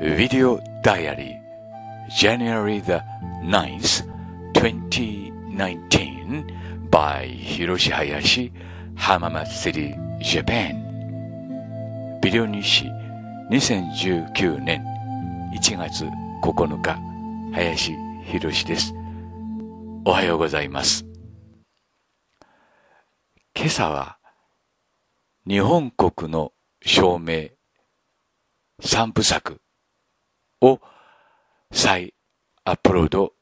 Video Diary January the 9th, 2019 by Hiroshi Hayashi, h a m a m a t s u r Japan ビデオ日誌2019年1月9日林博士です。おはようございます。今朝は日本国の証明三部作を再アップロード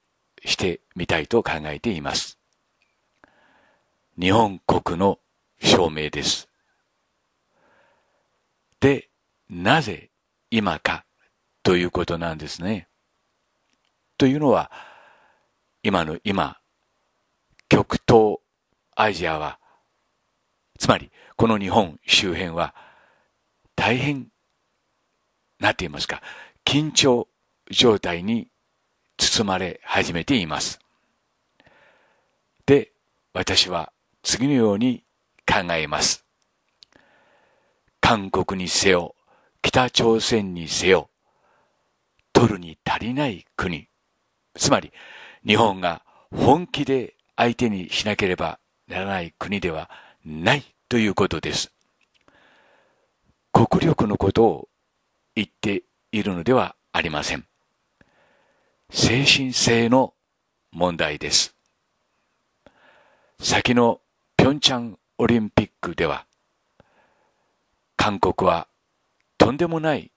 してみたいと考えています。日本国の証明です。で、なぜ今かということなんですね。というのは、今の今、極東アジアは、つまりこの日本周辺は大変、なって言いますか、緊張状態に包まれ始めています。で、私は次のように考えます。韓国にせよ、北朝鮮にせよ、取るに足りない国。つまり、日本が本気で相手にしなければならない国ではないということです。国力のことを言っているのではありません。精神性の問題です。先のピョンチャンオリンピックでは、韓国はとんでもない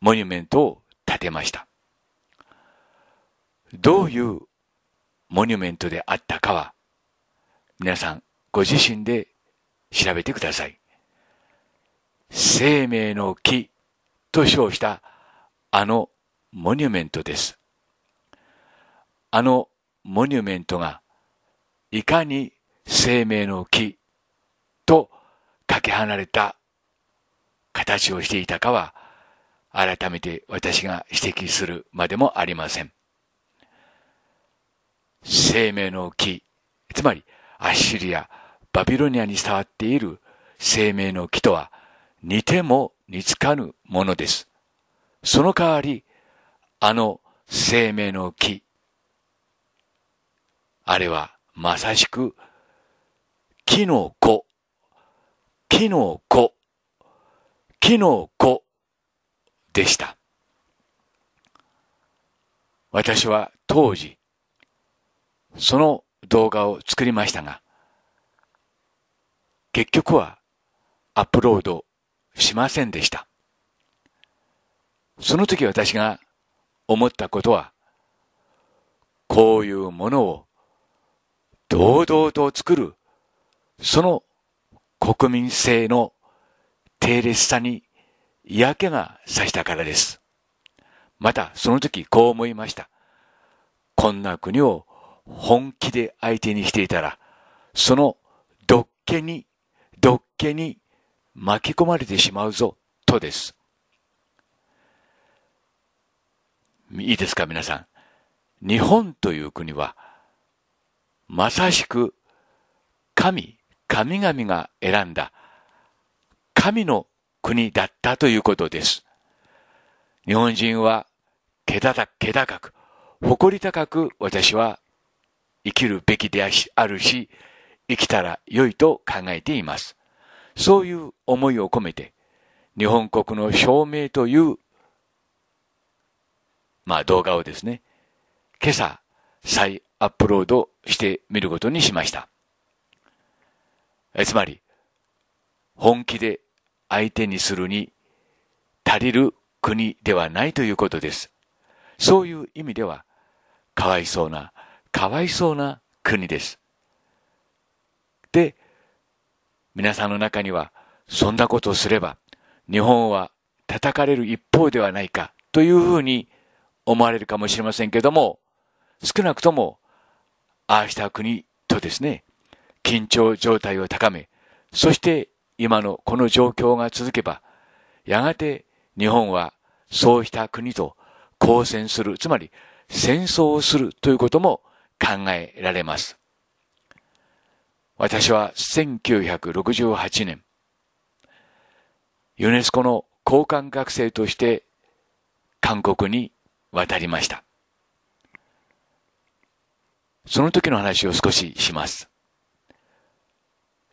モニュメントを建てました。どういうモニュメントであったかは、皆さんご自身で調べてください。生命の木と称したあのモニュメントです。あのモニュメントがいかに生命の木とかけ離れた形をしていたかは改めて私が指摘するまでもありません。生命の木、つまりアッシリア、バビロニアに伝わっている生命の木とは似ても似つかぬものです。その代わり、あの生命の木、あれはまさしく、木の子、木の子、木の子でした。私は当時、その動画を作りましたが、結局はアップロードしませんでした。その時私が思ったことは、こういうものを堂々と作る、その国民性の低劣さに嫌気がさしたからです。またその時こう思いました。こんな国を本気で相手にしていたら、そのどっけに、どっけに巻き込まれてしまうぞ、とです。いいですか、皆さん。日本という国は、まさしく、神、神々が選んだ、神の国だったということです。日本人は、気高気高く、誇り高く私は生きるべきであるし、生きたら良いと考えています。そういう思いを込めて、日本国の証明という、まあ動画をですね、今朝再アップロードしてみることにしました。えつまり、本気で相手にするに足りる国ではないということです。そういう意味では、かわいそうな、かわいそうな国です。で、皆さんの中には、そんなことをすれば、日本は叩かれる一方ではないか、というふうに思われるかもしれませんけども、少なくとも、ああした国とですね、緊張状態を高め、そして今のこの状況が続けば、やがて日本はそうした国と交戦する、つまり戦争をするということも考えられます。私は1968年、ユネスコの交換学生として韓国に渡りました。その時の話を少しします。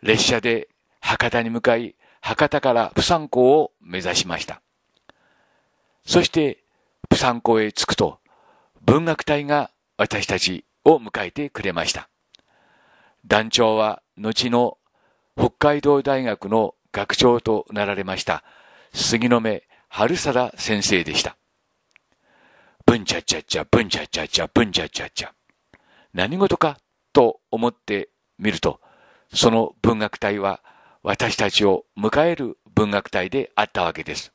列車で博多に向かい、博多から釜山港を目指しました。そして、釜山港へ着くと、文学隊が私たちを迎えてくれました。団長は後の北海道大学の学長となられました杉の目春貞先生でした。ブンチャチャチャ、ブンチャチャチャ、ブンチャチャチャ。何事かと思ってみると、その文学隊は私たちを迎える文学隊であったわけです。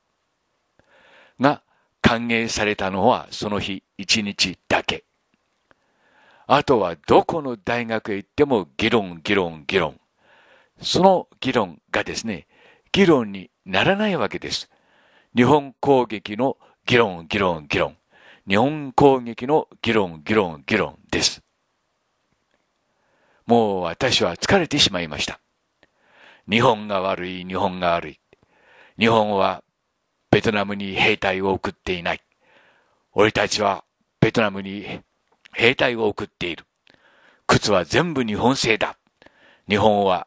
が、歓迎されたのはその日一日だけ。あとはどこの大学へ行っても議論、議論、議論。その議論がですね、議論にならないわけです。日本攻撃の議論、議論、議論。日本攻撃の議論、議論、議論です。もう私は疲れてしまいました。日本が悪い、日本が悪い。日本はベトナムに兵隊を送っていない。俺たちはベトナムに兵隊を送っている。靴は全部日本製だ。日本は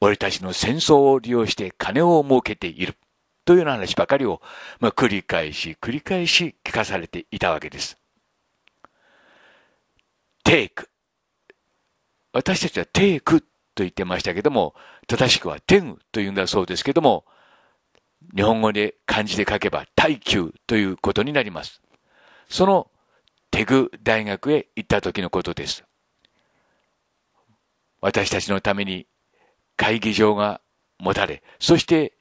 俺たちの戦争を利用して金を儲けている。というような話ばかりを、まあ、繰り返し繰り返し聞かされていたわけです。テイク。私たちはテイクと言ってましたけども、正しくはテンというんだそうですけども、日本語で漢字で書けば耐久ということになります。そのテグ大学へ行った時のことです。私たちのために会議場が持たれ、そして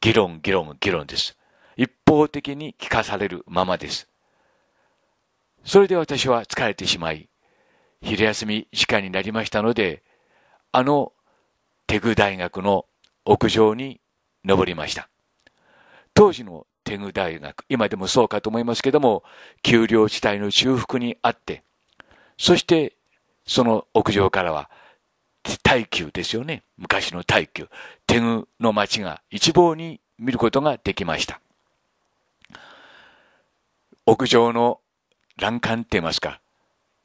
議論、議論、議論です。一方的に聞かされるままです。それで私は疲れてしまい、昼休み時間になりましたので、あのテグ大学の屋上に登りました。当時の天狗大学、今でもそうかと思いますけども、丘陵地帯の中腹にあって、そしてその屋上からは、大宮ですよね。昔の大宮、天狗の街が一望に見ることができました。屋上の欄干って言いますか、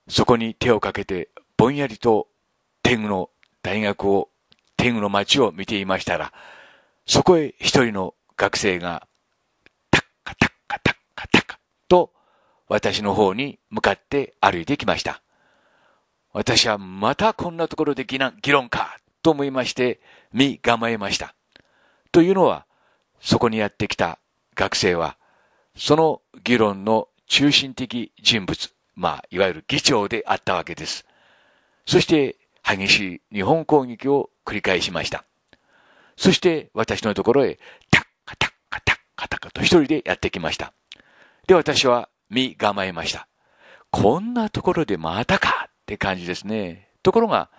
そこに手をかけてぼんやりと天狗の大学を、天狗の街を見ていましたら、そこへ一人の学生がカタッカタカと私の方に向かって歩いてきました。私はまたこんなところで議論かと思いまして身構えました。というのは、そこにやってきた学生は、その議論の中心的人物、まあ、いわゆる議長であったわけです。そして、激しい日本攻撃を繰り返しました。そして、私のところへカタカと一人でやってきました。で、私は身構えました。こんなところでまたかって感じですね。ところが、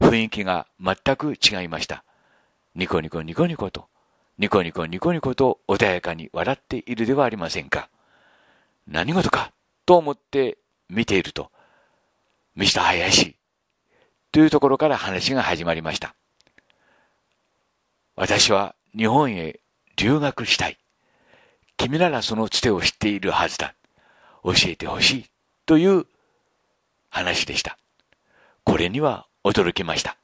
雰囲気が全く違いました。ニコニコニコニコと、ニコニコニコニコと穏やかに笑っているではありませんか。何事かと思って見ていると、ミスター林というところから話が始まりました。私は日本へ留学したい。君ならそのつてを知っているはずだ。教えてほしい。という話でした。これには驚きました。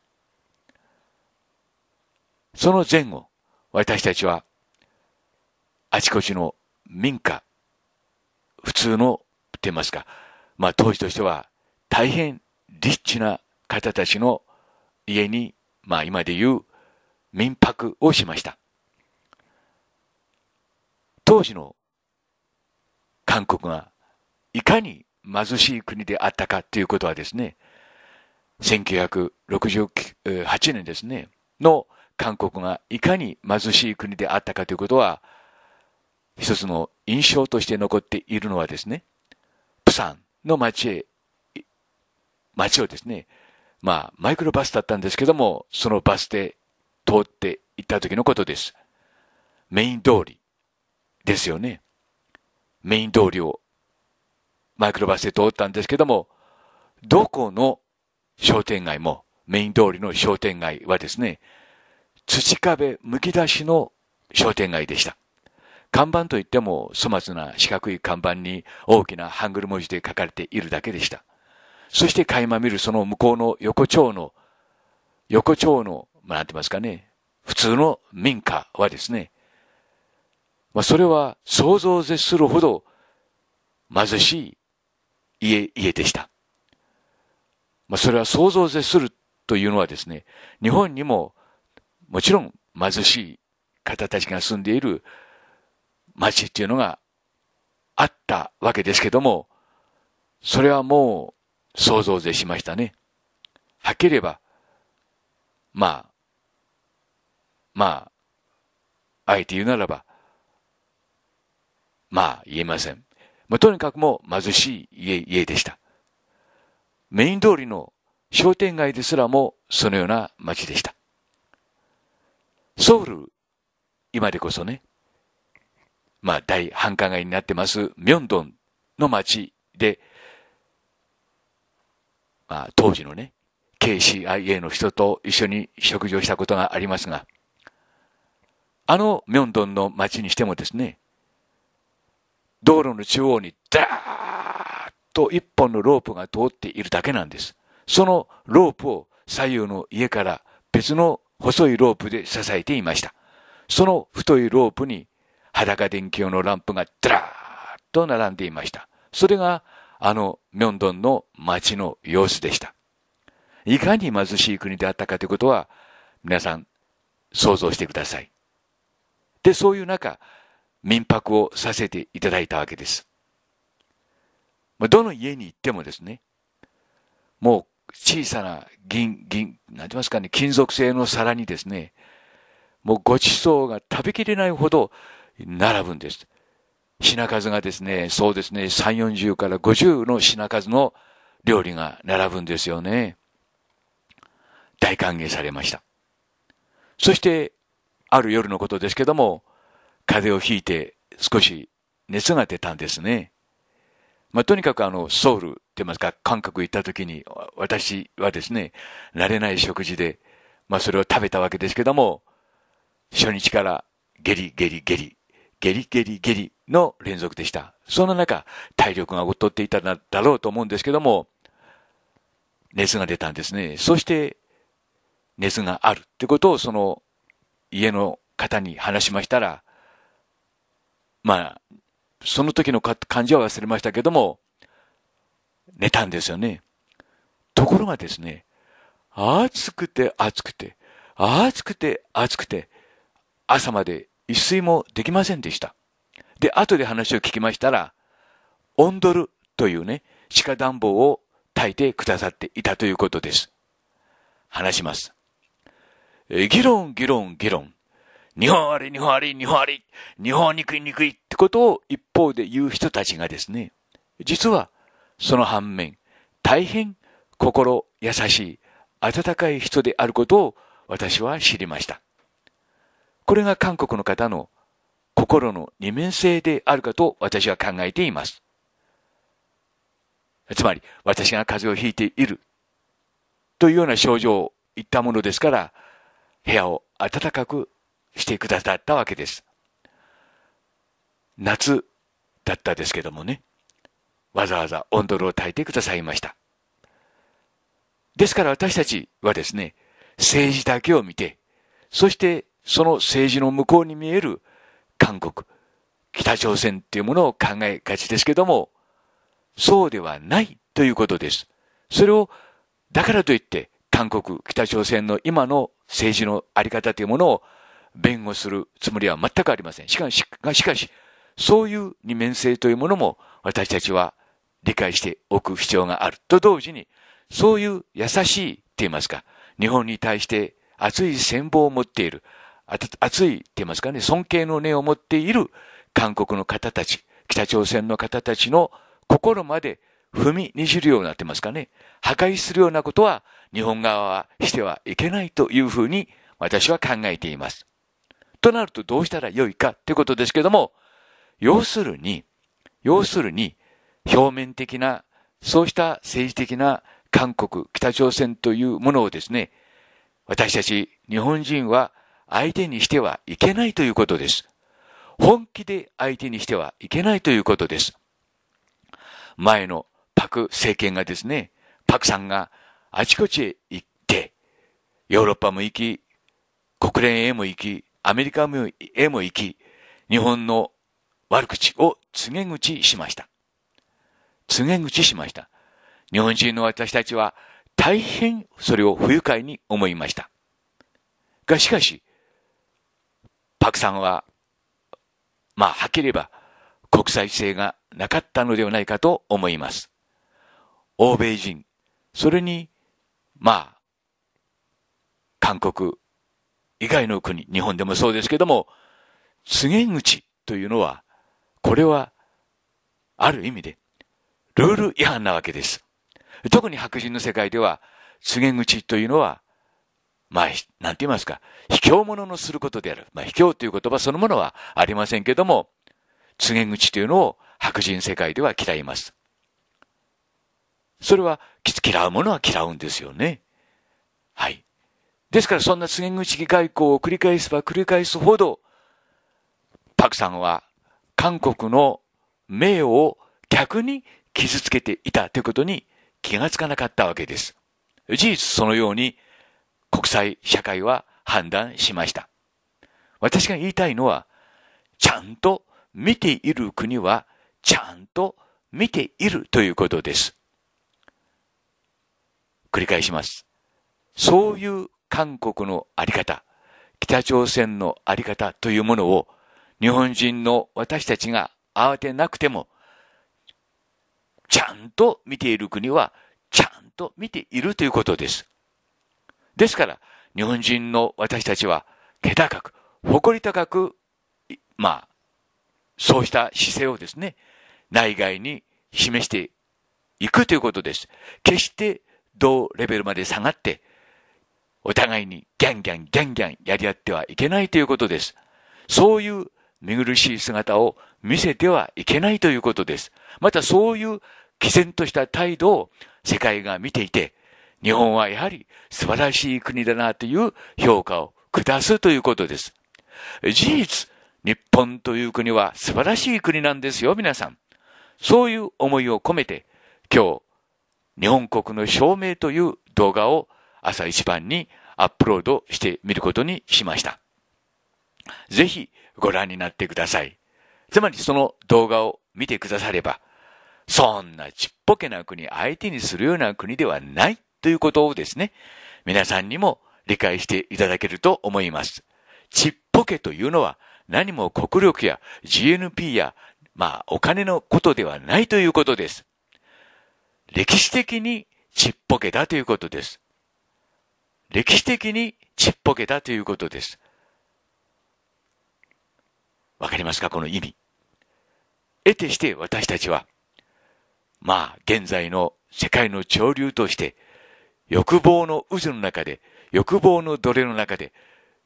その前後、私たちは、あちこちの民家、普通の、と言いますか、まあ当時としては大変リッチな方たちの家に、まあ今で言う民泊をしました。当時の韓国がいかに貧しい国であったかということはですね、1968年ですね、の韓国がいかに貧しい国であったかということは、一つの印象として残っているのはですね、プサンの街へ、街をですね、まあ、マイクロバスだったんですけども、そのバスで通って行った時のことです。メイン通り。ですよね。メイン通りをマイクロバスで通ったんですけども、どこの商店街も、メイン通りの商店街はですね、土壁むき出しの商店街でした。看板といっても粗末な四角い看板に大きなハングル文字で書かれているだけでした。そして垣間見るその向こうの横丁の、横丁の、まあ、なんて言いますかね、普通の民家はですね、まあ、それは想像を絶するほど貧しい家、家でした。まあ、それは想像を絶するというのはですね、日本にももちろん貧しい方たちが住んでいる町っていうのがあったわけですけども、それはもう想像絶しましたね。はっきり言えば、まあ、まあ、あえて言うならば、まあ言えません。まあ、とにかくも貧しい家家でした。メイン通りの商店街ですらもそのような街でした。ソウル、今でこそね、まあ大繁華街になってます、ミョンドンの街で、まあ当時のね、KCIA の人と一緒に食事をしたことがありますが、あのミョンドンの街にしてもですね、道路の中央にダーッと一本のロープが通っているだけなんです。そのロープを左右の家から別の細いロープで支えていました。その太いロープに裸電球のランプがダラーッと並んでいました。それがあのミョンドンの街の様子でした。いかに貧しい国であったかということは皆さん想像してください。で、そういう中、民泊をさせていただいたわけです。どの家に行ってもですね、もう小さな銀、銀、なんて言いますかね、金属製の皿にですね、もうごちそうが食べきれないほど並ぶんです。品数がですね、そうですね、3、40から50の品数の料理が並ぶんですよね。大歓迎されました。そして、ある夜のことですけども、風邪をひいて少し熱が出たんですね。まあ、とにかくあの、ソウルって言いますか、韓国行った時に、私はですね、慣れない食事で、まあ、それを食べたわけですけども、初日からゲリゲリゲリ、ゲリゲリゲリの連続でした。そんな中、体力が劣っていただろうと思うんですけども、熱が出たんですね。そして、熱があるってことをその家の方に話しましたら、まあ、その時の感じは忘れましたけども、寝たんですよね。ところがですね、暑くて暑くて、暑くて暑くて、朝まで一睡もできませんでした。で、後で話を聞きましたら、オンドルというね、地下暖房を炊いてくださっていたということです。話します。議論、議論、議論。日本あり、日本あり、日本あり、日本にいにくいってことを一方で言う人たちがですね、実はその反面、大変心優しい、温かい人であることを私は知りました。これが韓国の方の心の二面性であるかと私は考えています。つまり、私が風邪をひいているというような症状を言ったものですから、部屋を暖かくしてくださったわけです。夏だったですけどもね、わざわざオンドルを炊いてくださいました。ですから私たちはですね、政治だけを見て、そしてその政治の向こうに見える韓国、北朝鮮っていうものを考えがちですけども、そうではないということです。それを、だからといって、韓国、北朝鮮の今の政治のあり方というものを弁護するつもりは全くありません。しかし、しかし、そういう二面性というものも私たちは理解しておく必要がある。と同時に、そういう優しいって言いますか、日本に対して熱い戦望を持っている、熱いって言いますかね、尊敬の念を持っている韓国の方たち、北朝鮮の方たちの心まで踏みにじるようになってますかね。破壊するようなことは日本側はしてはいけないというふうに私は考えています。となるとどうしたらよいかということですけども、要するに、要するに、表面的な、そうした政治的な韓国、北朝鮮というものをですね、私たち日本人は相手にしてはいけないということです。本気で相手にしてはいけないということです。前のパク政権がですね、パクさんがあちこちへ行って、ヨーロッパも行き、国連へも行き、アメリカへも行き、日本の悪口を告げ口しました。告げ口しました。日本人の私たちは大変それを不愉快に思いました。がしかし、パクさんは、まあ、はっきり言えば国際性がなかったのではないかと思います。欧米人、それに、まあ、韓国、以外の国、日本でもそうですけども、告げ口というのは、これは、ある意味で、ルール違反なわけです。特に白人の世界では、告げ口というのは、まあ、なんて言いますか、卑怯者のすることである。まあ、卑怯という言葉そのものはありませんけども、告げ口というのを白人世界では嫌います。それは、嫌うものは嫌うんですよね。はい。ですからそんな告げ口外交を繰り返せば繰り返すほど、パクさんは韓国の名誉を逆に傷つけていたということに気がつかなかったわけです。事実そのように国際社会は判断しました。私が言いたいのは、ちゃんと見ている国はちゃんと見ているということです。繰り返します。そういう韓国のあり方、北朝鮮のあり方というものを日本人の私たちが慌てなくても、ちゃんと見ている国はちゃんと見ているということです。ですから、日本人の私たちは、気高く、誇り高く、まあ、そうした姿勢をですね、内外に示していくということです。決して同レベルまで下がって、お互いにギャンギャンギャンギャンやり合ってはいけないということです。そういう見苦しい姿を見せてはいけないということです。またそういう毅然とした態度を世界が見ていて、日本はやはり素晴らしい国だなという評価を下すということです。事実、日本という国は素晴らしい国なんですよ、皆さん。そういう思いを込めて、今日、日本国の証明という動画を朝一番にアップロードしてみることにしました。ぜひご覧になってください。つまりその動画を見てくだされば、そんなちっぽけな国相手にするような国ではないということをですね、皆さんにも理解していただけると思います。ちっぽけというのは何も国力や GNP や、まあお金のことではないということです。歴史的にちっぽけだということです。歴史的にちっぽけだということです。わかりますかこの意味。得てして私たちは、まあ、現在の世界の潮流として、欲望の渦の中で、欲望の奴隷の中で、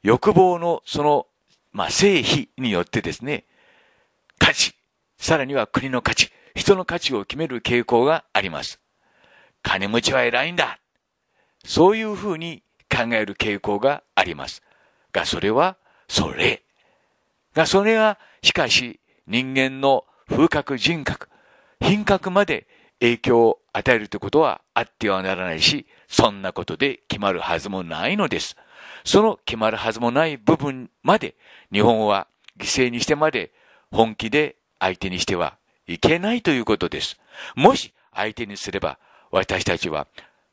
欲望のその、まあ、性比によってですね、価値、さらには国の価値、人の価値を決める傾向があります。金持ちは偉いんだ。そういうふうに考える傾向があります。が、それは、それ。が、それは、しかし、人間の風格、人格、品格まで影響を与えるということはあってはならないし、そんなことで決まるはずもないのです。その決まるはずもない部分まで、日本は犠牲にしてまで本気で相手にしてはいけないということです。もし相手にすれば、私たちは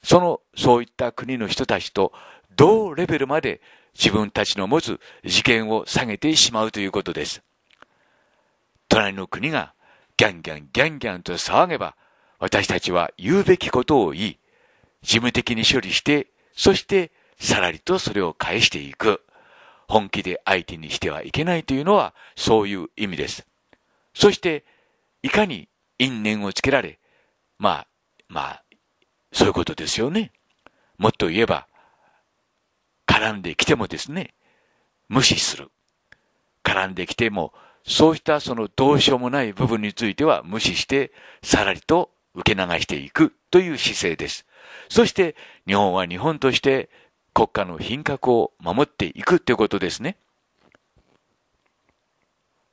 その、そういった国の人たちと同レベルまで自分たちの持つ事件を下げてしまうということです。隣の国がギャンギャンギャンギャンと騒げば、私たちは言うべきことを言い、事務的に処理して、そしてさらりとそれを返していく。本気で相手にしてはいけないというのはそういう意味です。そして、いかに因縁をつけられ、まあ、まあ、そういうことですよね。もっと言えば、絡んできてもですね、無視する。絡んできても、そうしたそのどうしようもない部分については無視して、さらりと受け流していくという姿勢です。そして、日本は日本として国家の品格を守っていくということですね。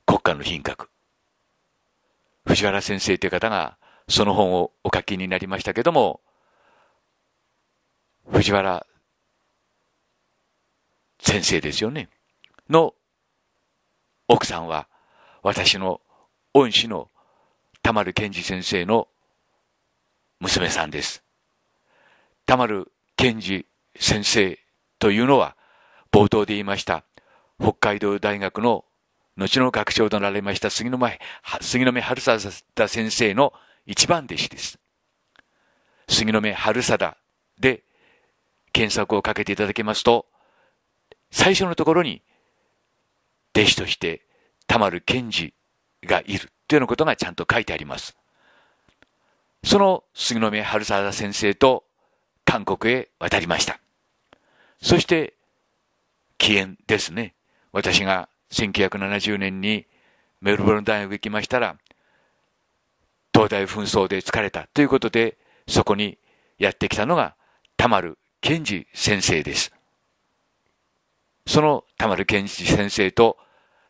国家の品格。藤原先生という方がその本をお書きになりましたけども、藤原先生ですよね。の奥さんは私の恩師の田丸健二先生の娘さんです。田丸健二先生というのは冒頭で言いました北海道大学の後の学長となられました杉前、杉目春田先生の一番弟子です。杉の目春田で検索をかけていただきますと、最初のところに、弟子として田丸賢治がいるというようなことがちゃんと書いてあります。その杉宮春沢先生と韓国へ渡りました。そして、起源ですね。私が1970年にメルボルン大学行きましたら、東大紛争で疲れたということで、そこにやってきたのが、田丸賢治先生です。その田丸賢治先生と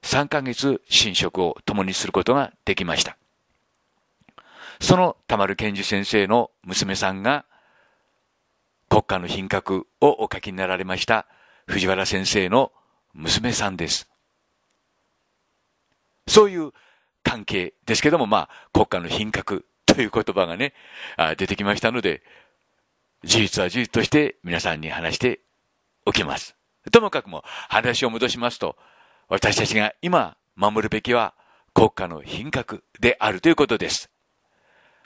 3ヶ月寝食を共にすることができました。その田丸賢治先生の娘さんが国家の品格をお書きになられました藤原先生の娘さんです。そういう関係ですけども、まあ、国家の品格という言葉がね、出てきましたので、事実は事実として皆さんに話しておきます。ともかくも話を戻しますと、私たちが今守るべきは国家の品格であるということです。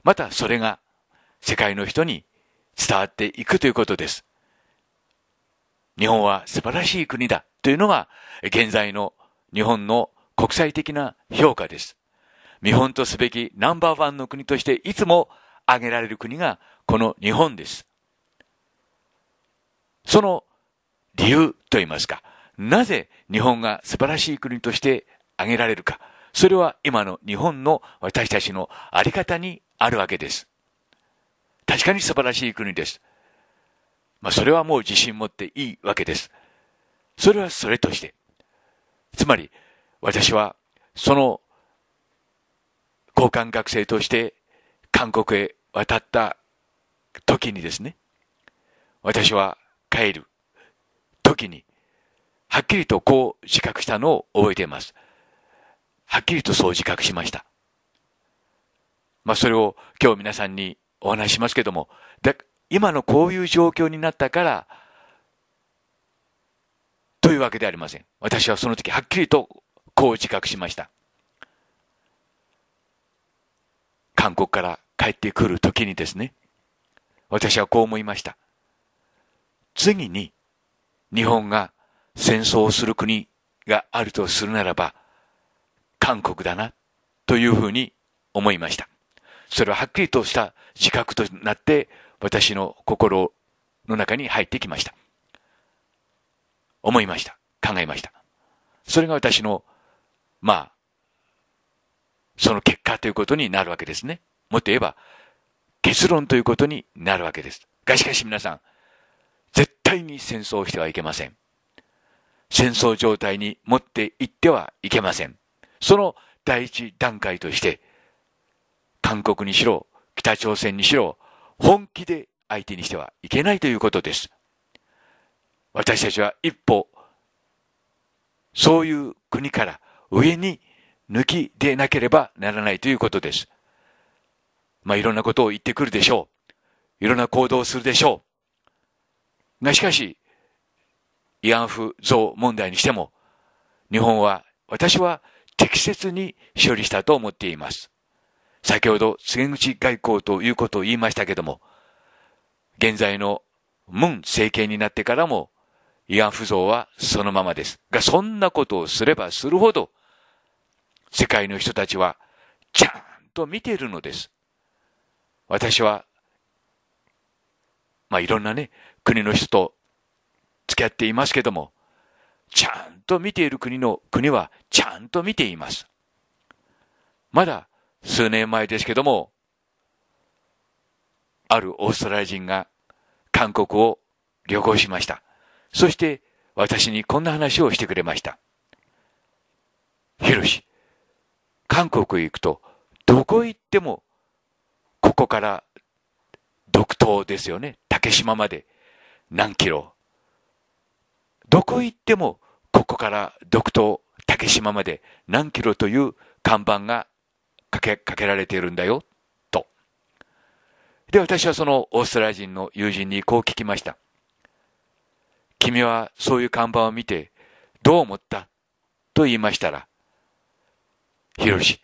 またそれが世界の人に伝わっていくということです。日本は素晴らしい国だというのが現在の日本の国際的な評価です。見本とすべきナンバーワンの国としていつも挙げられる国がこの日本です。その理由といいますか、なぜ日本が素晴らしい国として挙げられるか、それは今の日本の私たちのあり方にあるわけです。確かに素晴らしい国です。まあ、それはもう自信持っていいわけです。それはそれとして。つまり、私は、その、交換学生として、韓国へ渡った時にですね、私は、帰る時に、はっきりとこう自覚したのを覚えています。はっきりとそう自覚しました。まあそれを今日皆さんにお話ししますけども、今のこういう状況になったから、というわけではありません。私はその時はっきりとこう自覚しました。韓国から帰ってくる時にですね、私はこう思いました。次に日本が戦争をする国があるとするならば、韓国だな、というふうに思いました。それははっきりとした自覚となって、私の心の中に入ってきました。思いました。考えました。それが私の、まあ、その結果ということになるわけですね。もっと言えば、結論ということになるわけです。がしかし皆さん、対に戦争してはいけません。戦争状態に持っていってはいけません。その第一段階として、韓国にしろ、北朝鮮にしろ、本気で相手にしてはいけないということです。私たちは一歩、そういう国から上に抜き出なければならないということです。まあ、いろんなことを言ってくるでしょう。いろんな行動をするでしょう。がしかし、慰安婦像問題にしても、日本は、私は適切に処理したと思っています。先ほど、告げ口外交ということを言いましたけども、現在の文政権になってからも、慰安婦像はそのままです。が、そんなことをすればするほど、世界の人たちは、ちゃんと見ているのです。私は、まあ、いろんなね、国の人と付き合っていますけども、ちゃんと見ている国の国はちゃんと見ています。まだ数年前ですけども、あるオーストラリア人が韓国を旅行しました。そして私にこんな話をしてくれました。ヒロシ、韓国へ行くとどこへ行ってもここから独島ですよね。竹島まで何キロ。どこ行っても、ここから独島、竹島まで何キロという看板がかけ、かけられているんだよ、と。で、私はそのオーストラリア人の友人にこう聞きました。君はそういう看板を見て、どう思ったと言いましたら、ヒロシ、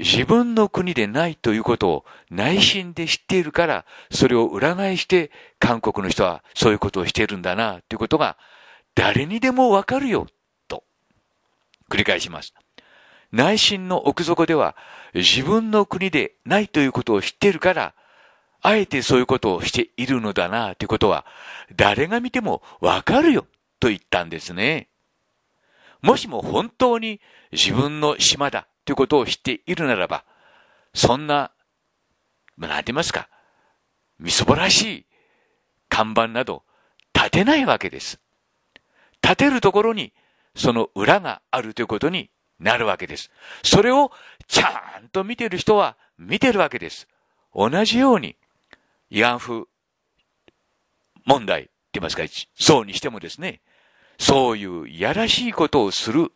自分の国でないということを内心で知っているから、それを裏返して韓国の人はそういうことをしているんだな、ということが誰にでもわかるよ、と。繰り返します。内心の奥底では自分の国でないということを知っているから、あえてそういうことをしているのだな、ということは、誰が見てもわかるよ、と言ったんですね。もしも本当に自分の島だ、ということを知っているならば、そんな、なんて言いますか、みそぼらしい看板など立てないわけです。立てるところにその裏があるということになるわけです。それをちゃんと見てる人は見てるわけです。同じように、慰安婦問題って言いますか、そうにしてもですね、そういういやらしいことをする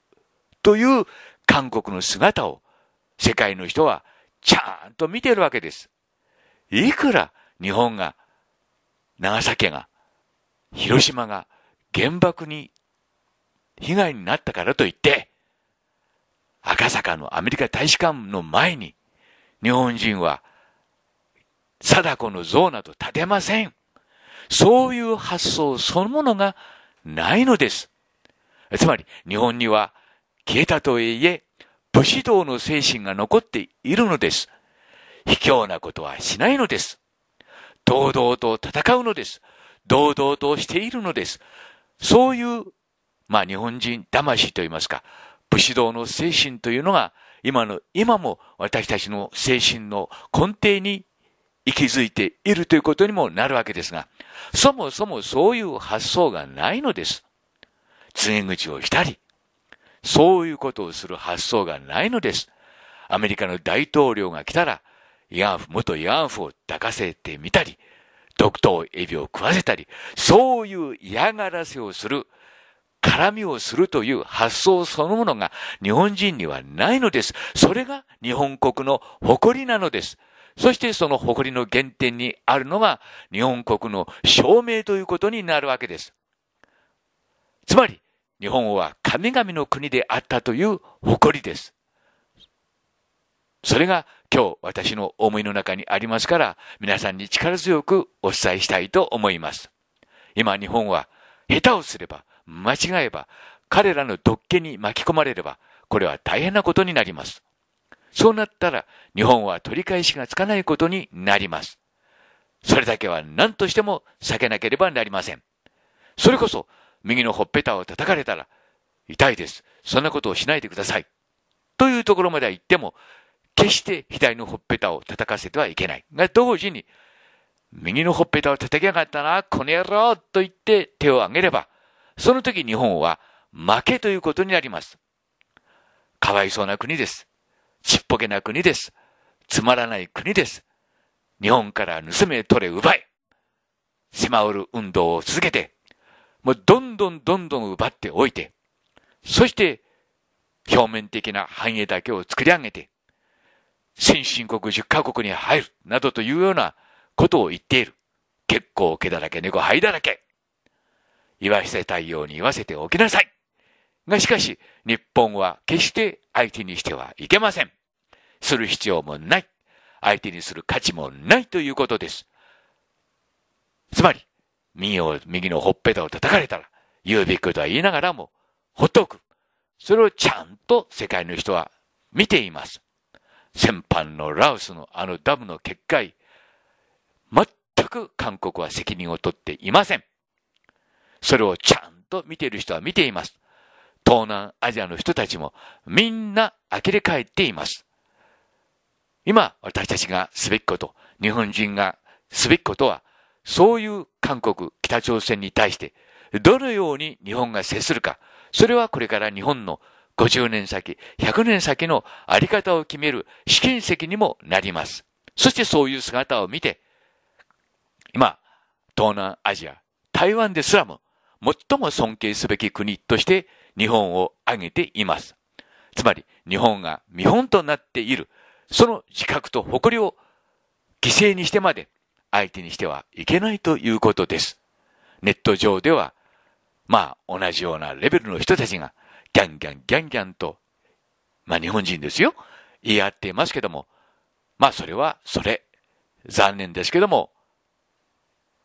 という韓国の姿を世界の人はちゃんと見てるわけです。いくら日本が、長崎が、広島が原爆に被害になったからといって、赤坂のアメリカ大使館の前に日本人は貞子の像など建てません。そういう発想そのものがないのです。つまり日本には消えたとはいえ、武士道の精神が残っているのです。卑怯なことはしないのです。堂々と戦うのです。堂々としているのです。そういう、まあ日本人魂といいますか、武士道の精神というのが、今の、今も私たちの精神の根底に息づいているということにもなるわけですが、そもそもそういう発想がないのです。告げ口をしたり、そういうことをする発想がないのです。アメリカの大統領が来たら、慰安婦、元慰安婦を抱かせてみたり、毒とエビを食わせたり、そういう嫌がらせをする、絡みをするという発想そのものが日本人にはないのです。それが日本国の誇りなのです。そしてその誇りの原点にあるのが日本国の証明ということになるわけです。つまり、日本は神々の国であったという誇りです。それが今日私の思いの中にありますから皆さんに力強くお伝えしたいと思います。今日本は下手をすれば、間違えば、彼らの毒気に巻き込まれれば、これは大変なことになります。そうなったら日本は取り返しがつかないことになります。それだけは何としても避けなければなりません。それこそ右のほっぺたを叩かれたら痛いです。そんなことをしないでください。というところまでは言っても、決して左のほっぺたを叩かせてはいけない。が同時に、右のほっぺたを叩きやがったな、この野郎と言って手を挙げれば、その時日本は負けということになります。かわいそうな国です。ちっぽけな国です。つまらない国です。日本から盗め取れ奪え。島おる運動を続けて、もうどんどんどんどん奪っておいて、そして表面的な繁栄だけを作り上げて、先進国10カ国に入る、などというようなことを言っている。結構毛だらけ、猫灰だらけ。言わせたいように言わせておきなさい。がしかし、日本は決して相手にしてはいけません。する必要もない。相手にする価値もないということです。つまり、右を、右のほっぺたを叩かれたら、言うべきことは言いながらも、ほっとく。それをちゃんと世界の人は見ています。先般のラオスのあのダムの決壊、全く韓国は責任を取っていません。それをちゃんと見ている人は見ています。東南アジアの人たちもみんな呆れ返っています。今、私たちがすべきこと、日本人がすべきことは、そういう韓国、北朝鮮に対して、どのように日本が接するか、それはこれから日本の50年先、100年先のあり方を決める試金石にもなります。そしてそういう姿を見て、今、東南アジア、台湾ですらも、最も尊敬すべき国として日本を挙げています。つまり、日本が見本となっている、その自覚と誇りを犠牲にしてまで、相手にしてはいけないということです。ネット上では、まあ同じようなレベルの人たちが、ギャンギャンギャンギャンと、まあ日本人ですよ、言い合っていますけども、まあそれはそれ、残念ですけども、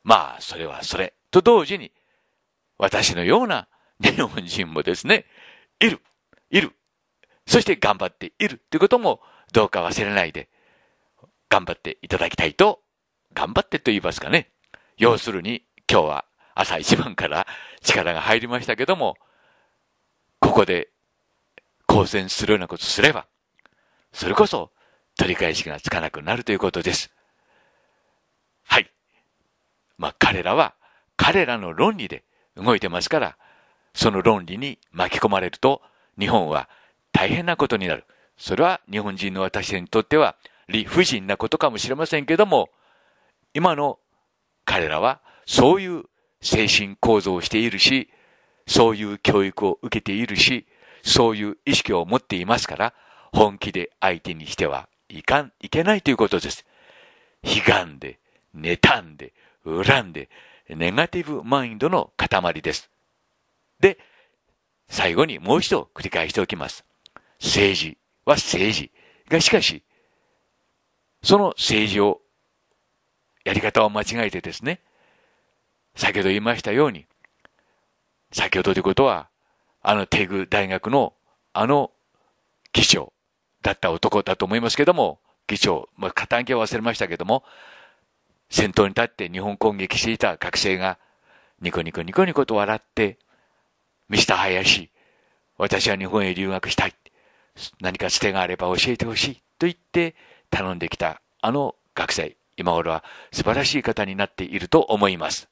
まあそれはそれ、と同時に、私のような日本人もですね、いる、いる、そして頑張っているということもどうか忘れないで頑張っていただきたいと頑張ってと言いますかね。要するに、今日は朝一番から力が入りましたけども、ここで公然するようなことすれば、それこそ取り返しがつかなくなるということです。はい。まあ、彼らは彼らの論理で動いてますから、その論理に巻き込まれると日本は大変なことになる。それは日本人の私にとっては理不尽なことかもしれませんけども、今の彼らはそういう精神構造をしているし、そういう教育を受けているし、そういう意識を持っていますから、本気で相手にしてはいかん、いけないということです。悲願で、妬んで、恨んで、ネガティブマインドの塊です。で、最後にもう一度繰り返しておきます。政治は政治がしかし、その政治をやり方を間違えてですね、先ほど言いましたように、先ほどということは、あのテグ大学のあの議長だった男だと思いますけども、議長、まあ、肩書をは忘れましたけども、先頭に立って日本攻撃していた学生が、ニコニコニコニコと笑って、ミスター林、私は日本へ留学したい。何かつてがあれば教えてほしい。と言って頼んできたあの学生。今頃は素晴らしい方になっていると思います。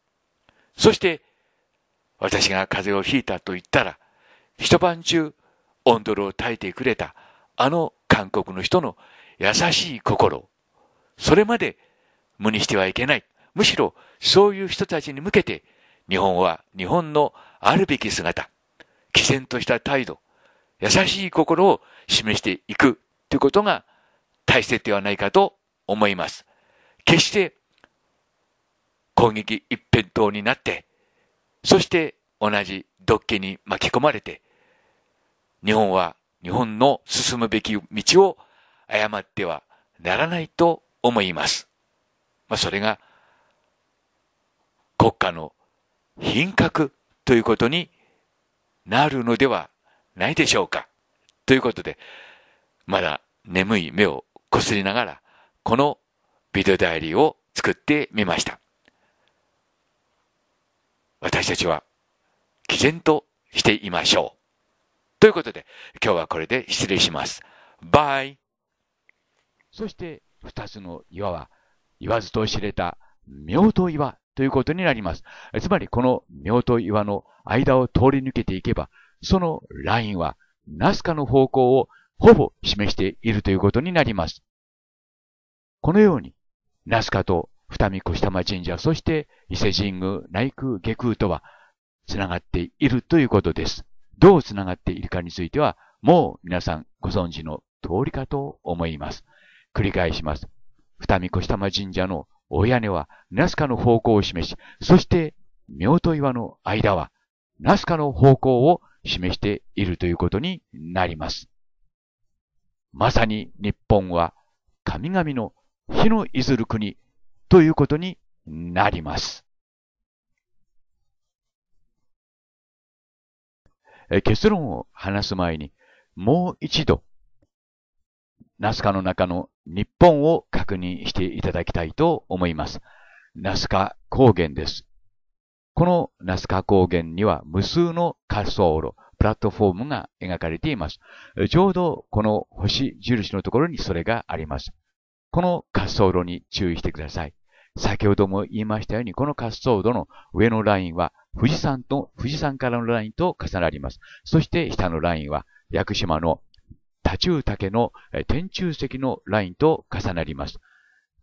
そして、私が風邪をひいたと言ったら、一晩中、オンドルを耐えてくれた、あの韓国の人の優しい心、それまで無にしてはいけない。むしろ、そういう人たちに向けて、日本は日本のあるべき姿、毅然とした態度、優しい心を示していくということが大切ではないかと思います。決して攻撃一辺倒になって、そして同じッ気に巻き込まれて、日本は日本の進むべき道を誤ってはならないと思います。まあ、それが国家の品格ということになるのではないでしょうか。ということで、まだ眠い目をこすりながら、このビデオ代理を作ってみました。私たちは、毅然としていましょう。ということで、今日はこれで失礼します。バイそして、二つの岩は、言わずと知れた、妙と岩ということになります。つまり、この妙と岩の間を通り抜けていけば、そのラインは、ナスカの方向をほぼ示しているということになります。このように、ナスカと二見越玉神社、そして伊勢神宮、内宮、下宮とは繋がっているということです。どう繋がっているかについては、もう皆さんご存知の通りかと思います。繰り返します。二見越玉神社のお屋根はナスカの方向を示し、そして妙と岩の間はナスカの方向を示しているということになります。まさに日本は神々の火のいずる国ということになります。結論を話す前に、もう一度、ナスカの中の日本を確認していただきたいと思います。ナスカ高原です。このナスカ高原には無数の滑走路、プラットフォームが描かれています。ちょうどこの星印のところにそれがあります。この滑走路に注意してください。先ほども言いましたように、この滑走路の上のラインは富士山と、富士山からのラインと重なります。そして下のラインは屋久島の多中竹の天中石のラインと重なります。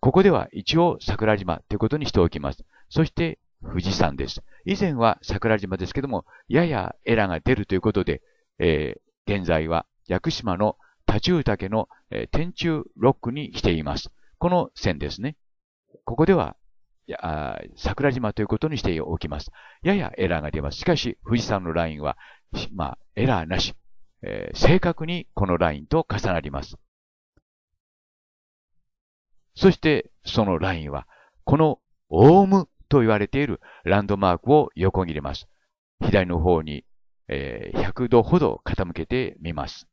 ここでは一応桜島ということにしておきます。そして富士山です。以前は桜島ですけども、ややエラが出るということで、えー、現在は屋久島の多重竹の、え天中ロックにしています。この線ですね。ここでは、あ桜島ということにしておきます。ややエラーが出ます。しかし、富士山のラインは、まあ、エラーなし、えー、正確にこのラインと重なります。そして、そのラインは、このオウムと言われているランドマークを横切ります。左の方に、えー、100度ほど傾けてみます。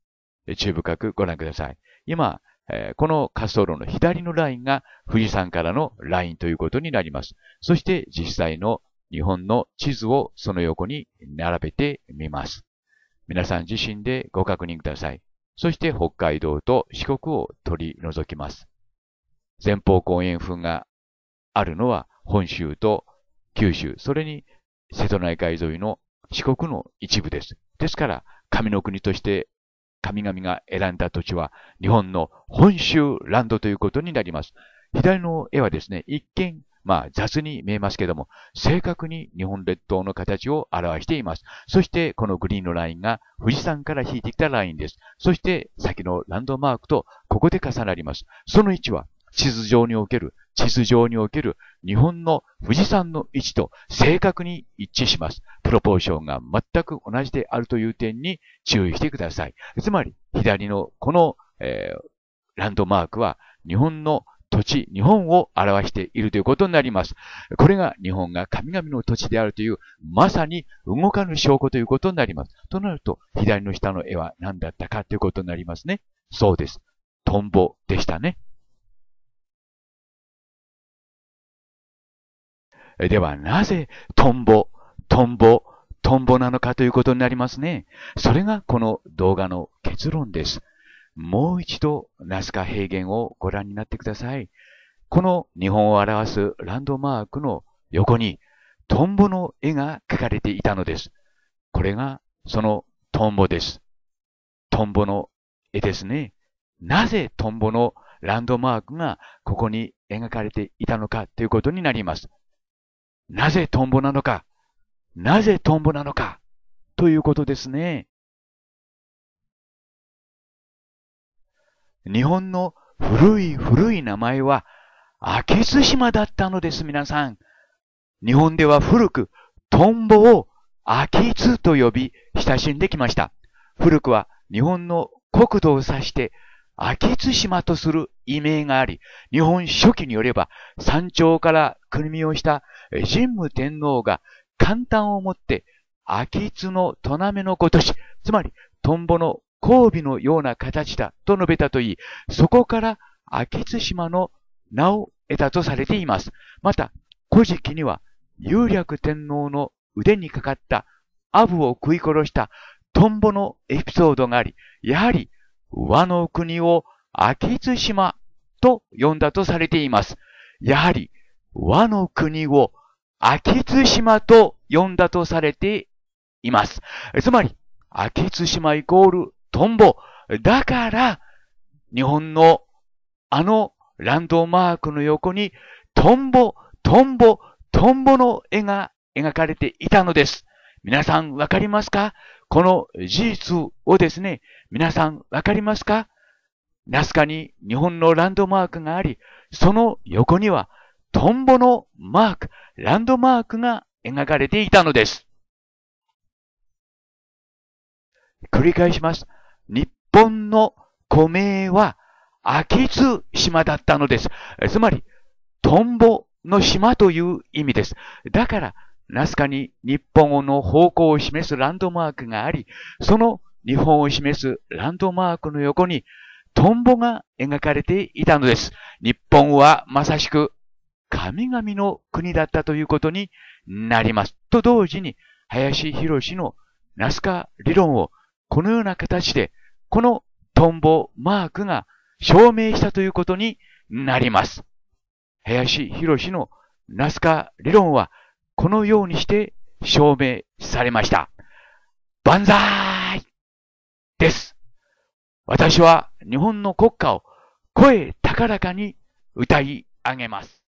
注意深くご覧ください。今、えこの滑走路の左のラインが富士山からのラインということになります。そして実際の日本の地図をその横に並べてみます。皆さん自身でご確認ください。そして北海道と四国を取り除きます。前方後円墳があるのは本州と九州、それに瀬戸内海沿いの四国の一部です。ですから、神の国として神々が選んだ土地は日本の本州ランドということになります。左の絵はですね、一見、まあ雑に見えますけども、正確に日本列島の形を表しています。そしてこのグリーンのラインが富士山から引いてきたラインです。そして先のランドマークとここで重なります。その位置は地図上における地図上における日本の富士山の位置と正確に一致します。プロポーションが全く同じであるという点に注意してください。つまり、左のこの、えー、ランドマークは日本の土地、日本を表しているということになります。これが日本が神々の土地であるという、まさに動かぬ証拠ということになります。となると、左の下の絵は何だったかということになりますね。そうです。トンボでしたね。ではなぜトンボ、トンボ、トンボなのかということになりますね。それがこの動画の結論です。もう一度ナスカ平原をご覧になってください。この日本を表すランドマークの横にトンボの絵が描かれていたのです。これがそのトンボです。トンボの絵ですね。なぜトンボのランドマークがここに描かれていたのかということになります。なぜトンボなのかなぜトンボなのかということですね。日本の古い古い名前は、明津島だったのです、皆さん。日本では古く、トンボを明津と呼び、親しんできました。古くは日本の国土を指して、明津島とする異名があり、日本初期によれば、山頂から国見をした神武天皇が簡単をもって、秋津の戸なめのことし、つまり、トンボの交尾のような形だと述べたといい、そこから秋津島の名を得たとされています。また、古事記には、有略天皇の腕にかかったアブを食い殺したトンボのエピソードがあり、やはり和の国を秋津島と呼んだとされています。やはり、和の国を秋津島と呼んだとされています。つまり、秋津島イコールトンボ。だから、日本のあのランドマークの横に、トンボ、トンボ、トンボの絵が描かれていたのです。皆さんわかりますかこの事実をですね、皆さんわかりますかナスカに日本のランドマークがあり、その横にはトンボのマーク、ランドマークが描かれていたのです。繰り返します。日本の古名は秋津島だったのです。つまり、トンボの島という意味です。だから、ナスカに日本の方向を示すランドマークがあり、その日本を示すランドマークの横にトンボが描かれていたのです。日本はまさしく神々の国だったということになります。と同時に、林博士のナスカ理論をこのような形で、このトンボマークが証明したということになります。林博士のナスカ理論はこのようにして証明されました。万歳です。私は日本の国歌を声高らかに歌い上げます。